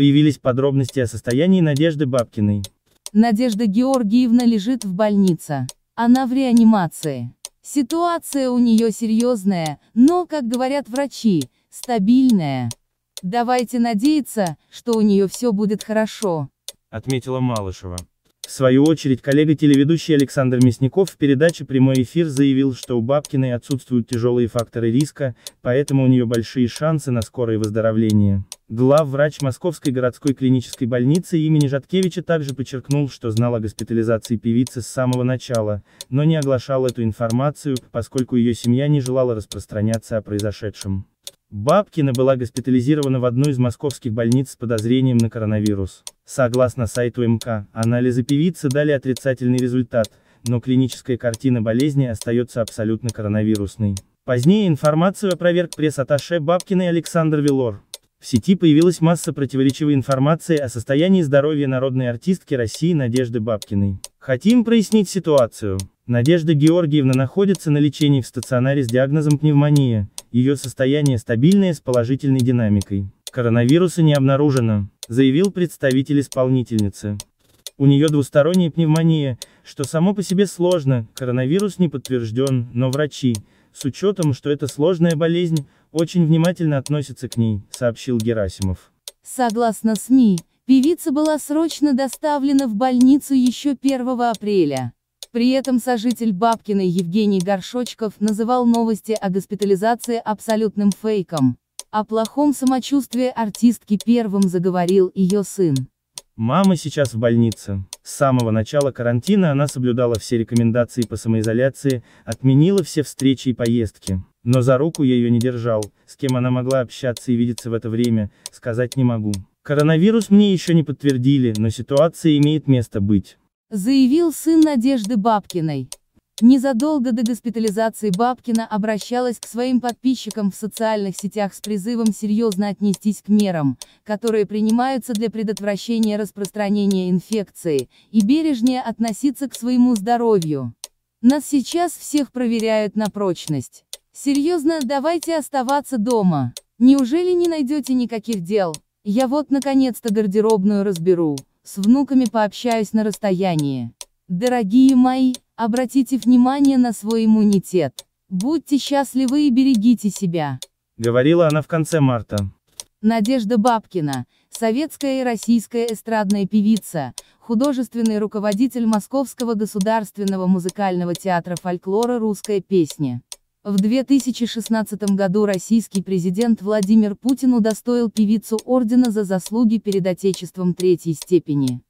Появились подробности о состоянии Надежды Бабкиной. Надежда Георгиевна лежит в больнице. Она в реанимации. Ситуация у нее серьезная, но, как говорят врачи, стабильная. Давайте надеяться, что у нее все будет хорошо. Отметила Малышева. В свою очередь коллега-телеведущий Александр Мясников в передаче «Прямой эфир» заявил, что у Бабкиной отсутствуют тяжелые факторы риска, поэтому у нее большие шансы на скорое выздоровление. Главврач Московской городской клинической больницы имени Жаткевича также подчеркнул, что знал о госпитализации певицы с самого начала, но не оглашал эту информацию, поскольку ее семья не желала распространяться о произошедшем. Бабкина была госпитализирована в одну из московских больниц с подозрением на коронавирус. Согласно сайту МК, анализы певицы дали отрицательный результат, но клиническая картина болезни остается абсолютно коронавирусной. Позднее информацию опроверг пресс-атташе Бабкиной Александр Велор. В сети появилась масса противоречивой информации о состоянии здоровья народной артистки России Надежды Бабкиной. Хотим прояснить ситуацию. Надежда Георгиевна находится на лечении в стационаре с диагнозом пневмония, ее состояние стабильное с положительной динамикой. Коронавируса не обнаружено, заявил представитель исполнительницы. У нее двусторонняя пневмония, что само по себе сложно, коронавирус не подтвержден, но врачи, с учетом, что это сложная болезнь, очень внимательно относится к ней, сообщил Герасимов. Согласно СМИ, певица была срочно доставлена в больницу еще 1 апреля. При этом сожитель Бабкиной Евгений Горшочков называл новости о госпитализации абсолютным фейком. О плохом самочувствии артистки первым заговорил ее сын. Мама сейчас в больнице. С самого начала карантина она соблюдала все рекомендации по самоизоляции, отменила все встречи и поездки. Но за руку я ее не держал, с кем она могла общаться и видеться в это время, сказать не могу. Коронавирус мне еще не подтвердили, но ситуация имеет место быть. Заявил сын Надежды Бабкиной. Незадолго до госпитализации Бабкина обращалась к своим подписчикам в социальных сетях с призывом серьезно отнестись к мерам, которые принимаются для предотвращения распространения инфекции, и бережнее относиться к своему здоровью. Нас сейчас всех проверяют на прочность. Серьезно, давайте оставаться дома. Неужели не найдете никаких дел? Я вот наконец-то гардеробную разберу, с внуками пообщаюсь на расстоянии. Дорогие мои, Обратите внимание на свой иммунитет. Будьте счастливы и берегите себя. Говорила она в конце марта. Надежда Бабкина, советская и российская эстрадная певица, художественный руководитель Московского государственного музыкального театра фольклора «Русская песня». В 2016 году российский президент Владимир Путин удостоил певицу ордена за заслуги перед Отечеством третьей степени.